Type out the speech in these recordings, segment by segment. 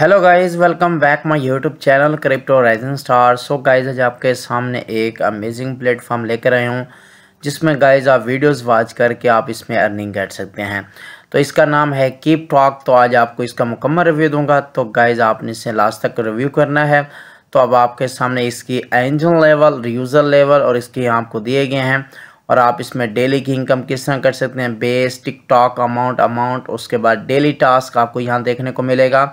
hello guys welcome back my YouTube channel crypto rising star so guys आज आपके सामने एक अमेजिंग प्लेटफॉर्म लेकर आए हूँ जिसमें गाइस आप वीडियोस वाच करके आप इसमें अर्निंग कर सकते हैं तो इसका नाम है कीप टॉक तो आज आपको इसका मुकम्मल रिव्यू दूंगा तो गाइज़ आपने इसे लास्ट तक रिव्यू करना है तो अब आपके सामने इसकी एंजल लेवल यूज़र लेवल और इसके आपको दिए गए हैं और आप इसमें डेली की इनकम किस तरह कर सकते हैं base TikTok amount amount उसके बाद डेली टास्क आपको यहाँ देखने को मिलेगा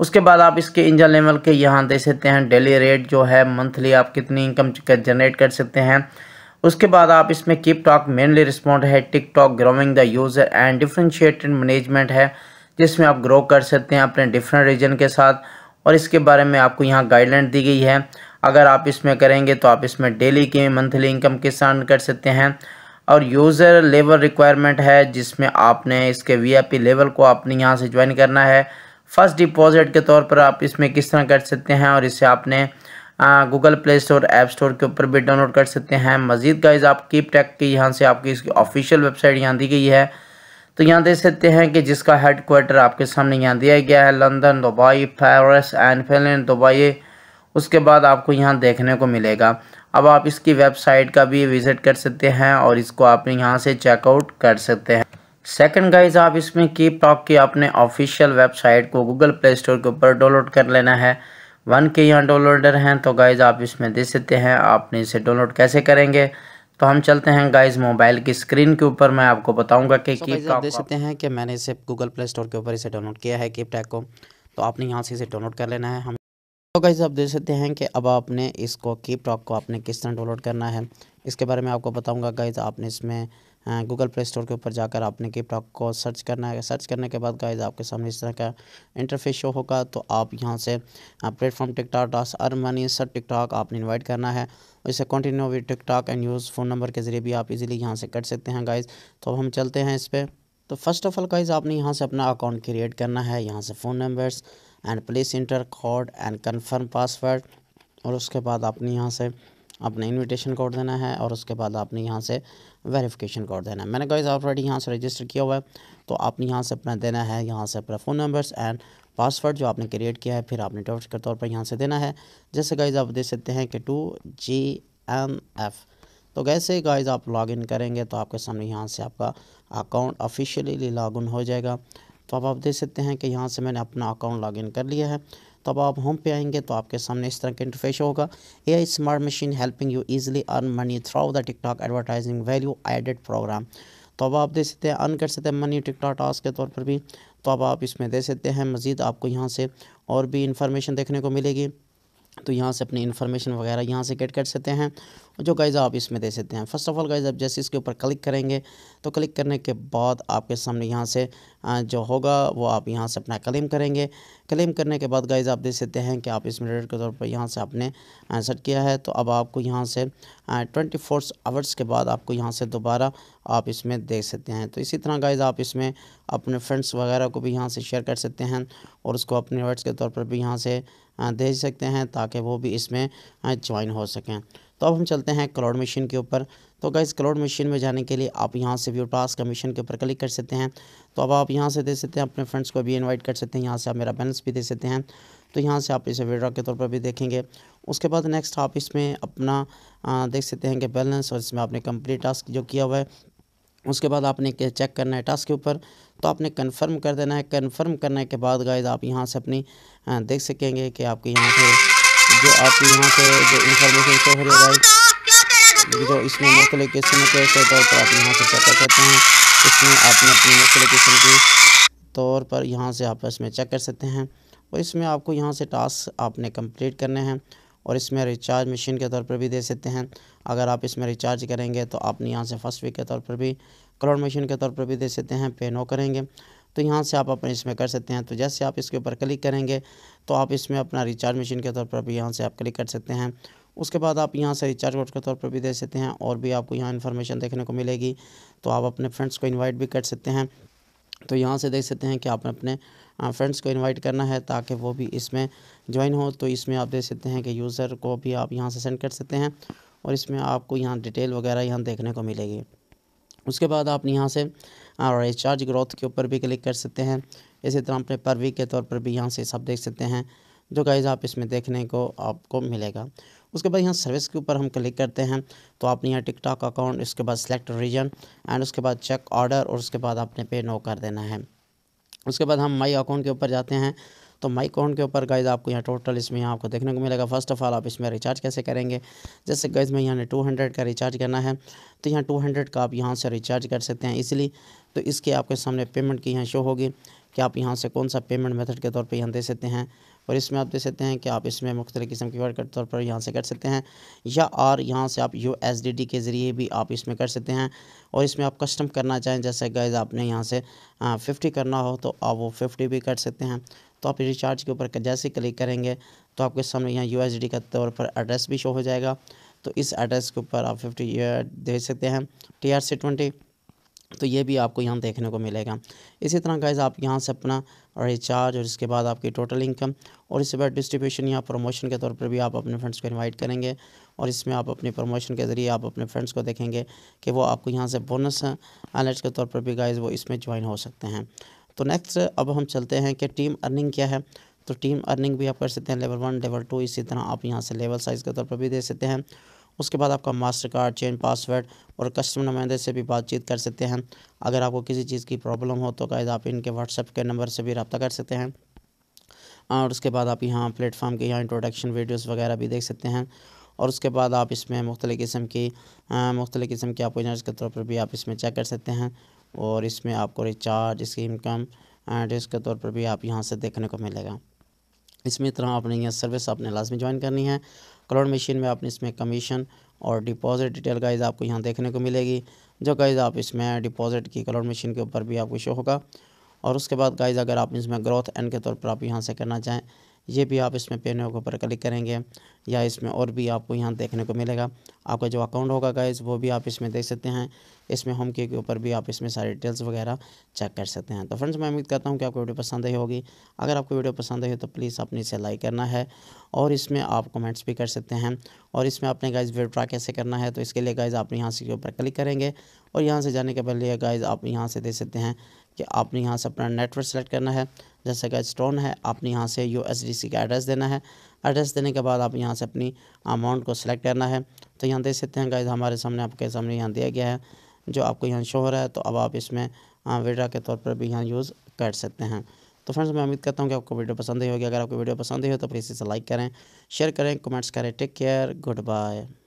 उसके बाद आप इसके इंजन लेवल के यहाँ दे सकते हैं डेली रेट जो है मंथली आप कितनी इनकम जनरेट कर सकते हैं उसके बाद आप इसमें कीप टॉक मेनली रिस्पॉन्ड है TikTok growing the user and differentiated management है जिसमें आप ग्रो कर सकते हैं अपने डिफरेंट रीजन के साथ और इसके बारे में आपको यहाँ गाइडलाइन दी गई है अगर आप इसमें करेंगे तो आप इसमें डेली की मंथली इनकम किस कर सकते हैं और यूज़र लेवल रिक्वायरमेंट है जिसमें आपने इसके वीआईपी लेवल को आपने यहाँ से ज्वाइन करना है फर्स्ट डिपॉजिट के तौर पर आप इसमें किस तरह कर सकते हैं और इसे आपने Google Play Store App Store के ऊपर भी डाउनलोड कर सकते हैं मजीद गाइज आप कीप टेक के यहाँ से आपकी इसकी ऑफिशियल वेबसाइट यहाँ दी गई है तो यहाँ देख सकते हैं कि जिसका हेड क्वार्टर आपके सामने यहाँ दिया गया है London Dubai Paris and Finland Dubai उसके बाद आपको यहाँ देखने को मिलेगा अब आप इसकी वेबसाइट का भी विज़िट कर सकते हैं और इसको आप यहाँ से चेकआउट कर सकते हैं सेकंड गाइज आप इसमें की टॉक की अपने ऑफिशियल वेबसाइट को गूगल प्ले स्टोर के ऊपर डाउनलोड कर लेना है वन के यहाँ डाउनलोडर हैं तो गाइज आप इसमें दे सकते हैं आपने इसे डाउनलोड कैसे करेंगे तो हम चलते हैं गाइज मोबाइल की स्क्रीन के ऊपर मैं आपको बताऊंगा कि so देख सकते हैं कि मैंने इसे गूगल प्ले स्टोर के ऊपर इसे डाउनलोड किया है कीप टैक को तो आपने यहाँ से इसे डाउनलोड कर लेना है हम तो गाइज आप देख सकते हैं कि अब आपने इसको कीप टॉक को आपने किस तरह डाउनलोड करना है इसके बारे में आपको बताऊंगा गाइज आपने इसमें गूगल प्ले स्टोर के ऊपर जाकर आपने गिफ्टॉक को सर्च करना है सर्च करने के बाद गाइज आपके सामने इस तरह का इंटरफेस शो होगा तो आप यहाँ से प्लेटफॉर्म टिकटॉक अर मनी सर टिकटॉक आपने इनवाइट करना है इसे continue with TikTok and use phone number के ज़रिए भी आप इजीली यहाँ से कर सकते हैं गाइज़ तो अब हम चलते हैं इस पर तो फर्स्ट ऑफ ऑल गाइज आपने यहाँ से अपना अकाउंट क्रिएट करना है यहाँ से phone numbers and place enter code and confirm password और उसके बाद आपने यहाँ से आपने इनविटेशन कोड देना है और उसके बाद आपने यहाँ से वेरिफिकेशन कोड देना है मैंने गाइज ऑलरेडी यहाँ से रजिस्टर किया हुआ है तो आपने यहाँ से अपना देना है यहाँ से अपना फ़ोन नंबर्स एंड पासवर्ड जो आपने क्रिएट किया है फिर आपने टॉर्च के तौर पर यहाँ से देना है जैसे गाइज आप दे सकते हैं कि टू जी एम एफ़ तो कैसे गाइज आप लॉगिन करेंगे तो आपके सामने यहाँ से आपका अकाउंट ऑफिशियली लॉगिन हो जाएगा तो अब आप देख सकते हैं कि यहाँ से मैंने अपना अकाउंट लॉगिन कर लिया है तब आप होम पे आएंगे तो आपके सामने इस तरह का इंटरफेस होगा a smart machine helping you easily earn money through the TikTok advertising value added program तो अब आप दे सकते हैं अर्न कर सकते हैं मनी टिकटॉक टास्क के तौर पर भी तो अब आप इसमें दे सकते हैं मज़ीद आपको यहाँ से और भी इंफॉर्मेशन देखने को मिलेगी तो यहाँ से अपनी इन्फॉर्मेशन वगैरह यहाँ से गेट कर सकते हैं जो गाइज़ आप इसमें दे सकते हैं फर्स्ट ऑफ ऑल गाइज़ आप जैसे इसके ऊपर क्लिक करेंगे तो क्लिक करने के बाद आपके सामने यहाँ से जो होगा वो आप यहाँ से अपना क्लेम करेंगे क्लेम करने के बाद गाइज़ आप दे सकते हैं कि आप इसमें रेट के तौर पर यहाँ से आपने सेट किया है तो अब आपको यहाँ से ट्वेंटी फोर आवर्स के बाद आपको यहाँ से दोबारा आप इसमें देख सकते हैं तो इसी तरह गाइज़ आप इसमें अपने फ्रेंड्स वगैरह को भी यहाँ से शेयर कर सकते हैं और उसको अपने वर्ड्स के तौर पर भी यहाँ से दे सकते हैं ताकि वो भी इसमें ज्वाइन हो सकें तो अब हम चलते हैं क्लाउड मशीन के ऊपर तो गाइस क्लाउड मशीन में जाने के लिए आप यहाँ से व्यू टास्क कमीशन के ऊपर क्लिक कर सकते हैं तो अब आप यहाँ से दे सकते हैं अपने फ्रेंड्स को भी इनवाइट कर सकते हैं यहाँ से आप मेरा बैलेंस भी दे सकते हैं तो यहाँ से आप इसे विड्रॉ के तौर पर भी देखेंगे उसके बाद नेक्स्ट आप इसमें अपना देख सकते हैं कि बैलेंस और इसमें आपने कंप्लीट टास्क जो किया हुआ है उसके बाद आपने चेक करना है टास्क के ऊपर तो आपने कंफर्म कर देना है कंफर्म करने के बाद गाइज आप यहाँ से अपनी हाँ, देख सकेंगे कि आपके यहाँ से जो तो आप यहाँ से जो इंफॉर्मेशन शो हो रही है गाइज जो इसमें मुख्तलि किस्म के तौर पर आप यहाँ से चेक कर सकते हैं इसमें आपने अपनी मुख्तलि किस्म के तौर पर यहाँ से आप इसमें चेक कर सकते हैं और इसमें आपको यहाँ से टास्क आपने कम्प्लीट करने हैं और इसमें रिचार्ज मशीन के तौर पर भी दे सकते हैं अगर आप इसमें रिचार्ज करेंगे तो आप यहाँ से फर्स्ट वीक के तौर पर भी क्लाउड मशीन के तौर पर भी दे सकते हैं पे नो करेंगे तो यहाँ से आप अपने इसमें कर सकते हैं तो जैसे आप इसके ऊपर क्लिक करेंगे तो आप इसमें अपना रिचार्ज मशीन के तौर पर भी यहाँ से आप क्लिक कर सकते हैं उसके बाद आप यहाँ से रिचार्ज कोड के तौर पर भी दे सकते हैं और भी आपको यहाँ इन्फॉर्मेशन देखने को मिलेगी तो आप अपने फ्रेंड्स को इन्वाइट भी कर सकते हैं तो यहाँ से देख सकते हैं कि आपने अपने फ्रेंड्स को इनवाइट करना है ताकि वो भी इसमें ज्वाइन हो तो इसमें आप देख सकते हैं कि यूज़र को भी आप यहाँ से सेंड कर सकते हैं और इसमें आपको यहाँ डिटेल वगैरह यहाँ देखने को मिलेगी उसके बाद आप यहाँ से रिचार्ज ग्रोथ के ऊपर भी क्लिक कर सकते हैं इसी तरह अपने पर वीक के तौर पर भी यहाँ से सब देख सकते हैं जो गाइज आप इसमें देखने को आपको मिलेगा उसके बाद यहाँ सर्विस के ऊपर हम क्लिक करते हैं तो आपने यहाँ टिकटॉक अकाउंट इसके बाद सेलेक्ट रीजन एंड उसके बाद चेक ऑर्डर और उसके बाद आपने पे नो कर देना है उसके बाद हम माई अकाउंट के ऊपर जाते हैं तो माई अकाउंट के ऊपर गाइज आपको यहाँ टोटल इसमें यहाँ आपको देखने को मिलेगा फर्स्ट ऑफ ऑल आप इसमें रिचार्ज कैसे करेंगे जैसे गाइज में यहाँ टू हंड्रेड का रिचार्ज करना है तो यहाँ टू हंड्रेड का आप यहाँ से रिचार्ज कर सकते हैं इसलिए तो इसके आपके सामने पेमेंट की यहाँ शो होगी कि आप यहाँ से कौन सा पेमेंट मेथड के तौर पर यहाँ दे सकते हैं और इसमें आप देख सकते हैं कि आप इसमें मुख्तलि किस्म के वर्ड के तौर पर यहाँ से कर सकते हैं या और यहाँ से आप यू एस डी डी के ज़रिए भी आप इसमें कर सकते हैं और इसमें आप कस्टम करना चाहें जैसे गैज़ आपने यहाँ से फिफ्टी करना हो तो आप वो फिफ्टी भी कर सकते हैं तो आप रिचार्ज के ऊपर जैसे क्लिक करेंगे तो आपके सामने यहाँ यू एस डी के तौर पर एड्रेस भी शो हो जाएगा तो इस एड्रेस के ऊपर आप फिफ्टी दे सकते हैं टी आर सी ट्वेंटी तो ये भी आपको यहाँ देखने को मिलेगा इसी तरह का आप यहाँ से अपना रिचार्ज और इसके बाद आपकी टोटल इनकम और इसके बाद डिस्ट्रीब्यूशन यहाँ प्रमोशन के तौर पर भी आप अपने फ्रेंड्स को इनवाइट करेंगे और इसमें आप अपने प्रमोशन के ज़रिए आप अपने फ्रेंड्स को देखेंगे कि वो आपको यहाँ से बोनस अलर्ट के तौर पर भी गाइज वो इसमें ज्वाइन हो सकते हैं तो नेक्स्ट अब हम चलते हैं कि टीम अर्निंग क्या है तो टीम अर्निंग भी आप कर सकते हैं लेवल वन लेवल टू इसी तरह आप यहाँ से लेवल साइज़ के तौर पर भी दे सकते हैं उसके बाद आपका मास्टर कार्ड चेंज पासवर्ड और कस्टमर नुमाइंदे से भी बातचीत कर सकते हैं अगर आपको किसी चीज़ की प्रॉब्लम हो तो गायद आप इनके व्हाट्सएप के नंबर से भी रब्ता कर सकते हैं और उसके बाद आप यहाँ प्लेटफॉर्म के यहाँ इंट्रोडक्शन वीडियोज़ वगैरह भी देख सकते हैं और उसके बाद आप इसमें मुख्तलि किस्म की मुख्तलि किस्म के अपोजर्स के तौर पर भी आप इसमें चेक कर सकते हैं और इसमें आपको रिचार्ज इसकी इनकम डिस्क के तौर पर भी आप यहाँ से देखने को मिलेगा इसमें इतना आपने यह सर्विस आपने लाजमी ज्वाइन करनी है क्लोड मशीन में आपने इसमें कमीशन और डिपॉजिट डिटेल गाइज आपको यहाँ देखने को मिलेगी जो गाइज आप इसमें डिपॉजिट की क्लोड मशीन के ऊपर भी आपको शो होगा और उसके बाद गाइज अगर आप इसमें ग्रोथ एंड के तौर पर आप यहाँ से करना चाहें ये भी आप इसमें पेनों के ऊपर क्लिक करेंगे या इसमें और भी आपको यहाँ देखने को मिलेगा आपका जो अकाउंट होगा गाइज वो भी आप इसमें देख सकते हैं इसमें होम के ऊपर भी आप इसमें सारी डिटेल्स वगैरह चेक कर सकते हैं तो फ्रेंड्स मैं उम्मीद करता हूँ कि आपको वीडियो पसंद आई होगी अगर आपको वीडियो पसंद आई हो तो प्लीज़ आपने इसे लाइक करना है और इसमें आप कमेंट्स भी कर सकते हैं और इसमें आपने गाइज विड्रा कैसे करना है तो इसके लिए गाइज आप यहाँ से के ऊपर क्लिक करेंगे और यहाँ से जाने के पहले गाइज आप यहाँ से देख सकते हैं कि आपने यहाँ से अपना नेटवर्क सेलेक्ट करना है जैसे कि स्टोन है आपने यहाँ से यू का एड्रेस देना है एड्रेस देने के बाद आप यहाँ से अपनी अमाउंट को सिलेक्ट करना है तो यहाँ देख सकते हैं गाइज हमारे सामने आपके सामने यहाँ दिया गया है जो आपको यहाँ शो हो रहा है तो अब आप इसमें विड्रा के तौर पर भी यहाँ यूज़ कर सकते हैं तो फ्रेंड्स मैं उम्मीद करता हूँ कि आपको वीडियो पसंद ही होगी अगर आपको वीडियो पसंद ही हो तो प्लीज़ इसे लाइक करें शेयर करें कमेंट्स करें टेक केयर गुड बाय